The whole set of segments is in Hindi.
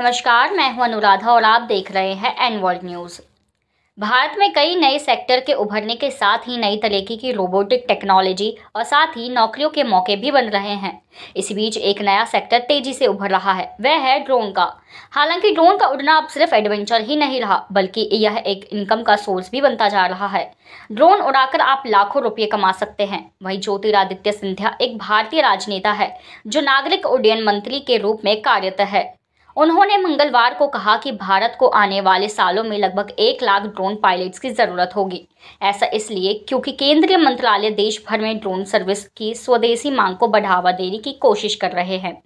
नमस्कार मैं हूं अनुराधा और आप देख रहे हैं एन वर्ल्ड न्यूज़ भारत में कई नए सेक्टर के उभरने के साथ ही नई तरीके की रोबोटिक टेक्नोलॉजी और साथ ही नौकरियों के मौके भी बन रहे हैं इस बीच एक नया सेक्टर तेजी से उभर रहा है वह है ड्रोन का हालांकि ड्रोन का उड़ना अब सिर्फ एडवेंचर ही नहीं रहा बल्कि यह एक इनकम का सोर्स भी बनता जा रहा है ड्रोन उड़ाकर आप लाखों रुपये कमा सकते हैं वहीं ज्योतिरादित्य सिंधिया एक भारतीय राजनेता है जो नागरिक उड्डयन मंत्री के रूप में कार्यरत है उन्होंने मंगलवार को कहा कि भारत को आने वाले सालों में लगभग एक लाख ड्रोन पायलट्स की ज़रूरत होगी ऐसा इसलिए क्योंकि केंद्रीय मंत्रालय देश भर में ड्रोन सर्विस की स्वदेशी मांग को बढ़ावा देने की कोशिश कर रहे हैं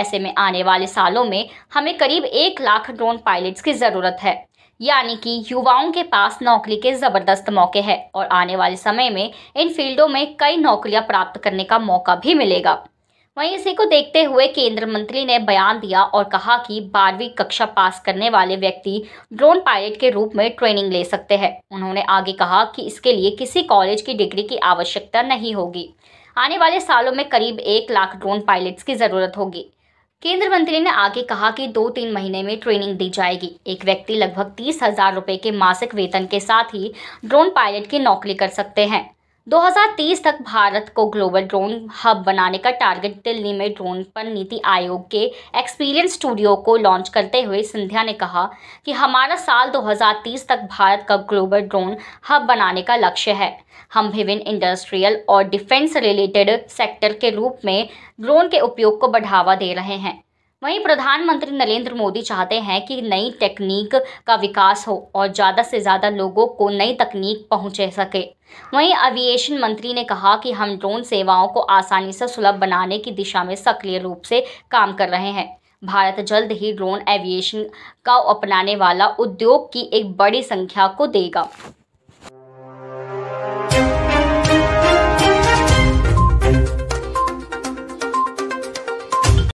ऐसे में आने वाले सालों में हमें करीब एक लाख ड्रोन पायलट्स की ज़रूरत है यानी कि युवाओं के पास नौकरी के ज़बरदस्त मौके हैं और आने वाले समय में इन फील्डों में कई नौकरियां प्राप्त करने का मौका भी मिलेगा वहीं इसी को देखते हुए केंद्र मंत्री ने बयान दिया और कहा कि बारहवीं कक्षा पास करने वाले व्यक्ति ड्रोन पायलट के रूप में ट्रेनिंग ले सकते हैं उन्होंने आगे कहा कि इसके लिए किसी कॉलेज की डिग्री की आवश्यकता नहीं होगी आने वाले सालों में करीब एक लाख ड्रोन पायलट्स की ज़रूरत होगी केंद्र मंत्री ने आगे कहा कि दो तीन महीने में ट्रेनिंग दी जाएगी एक व्यक्ति लगभग तीस हजार रुपये के मासिक वेतन के साथ ही ड्रोन पायलट की नौकरी कर सकते हैं 2030 तक भारत को ग्लोबल ड्रोन हब बनाने का टारगेट दिल्ली में ड्रोन पर नीति आयोग के एक्सपीरियंस स्टूडियो को लॉन्च करते हुए सिंधिया ने कहा कि हमारा साल 2030 तक भारत का ग्लोबल ड्रोन हब बनाने का लक्ष्य है हम विभिन्न इंडस्ट्रियल और डिफेंस रिलेटेड सेक्टर के रूप में ड्रोन के उपयोग को बढ़ावा दे रहे हैं वहीं प्रधानमंत्री नरेंद्र मोदी चाहते हैं कि नई टेक्निक का विकास हो और ज़्यादा से ज़्यादा लोगों को नई तकनीक पहुँच सके वहीं एविएशन मंत्री ने कहा कि हम ड्रोन सेवाओं को आसानी से सुलभ बनाने की दिशा में सक्रिय रूप से काम कर रहे हैं भारत जल्द ही ड्रोन एविएशन का अपनाने वाला उद्योग की एक बड़ी संख्या को देगा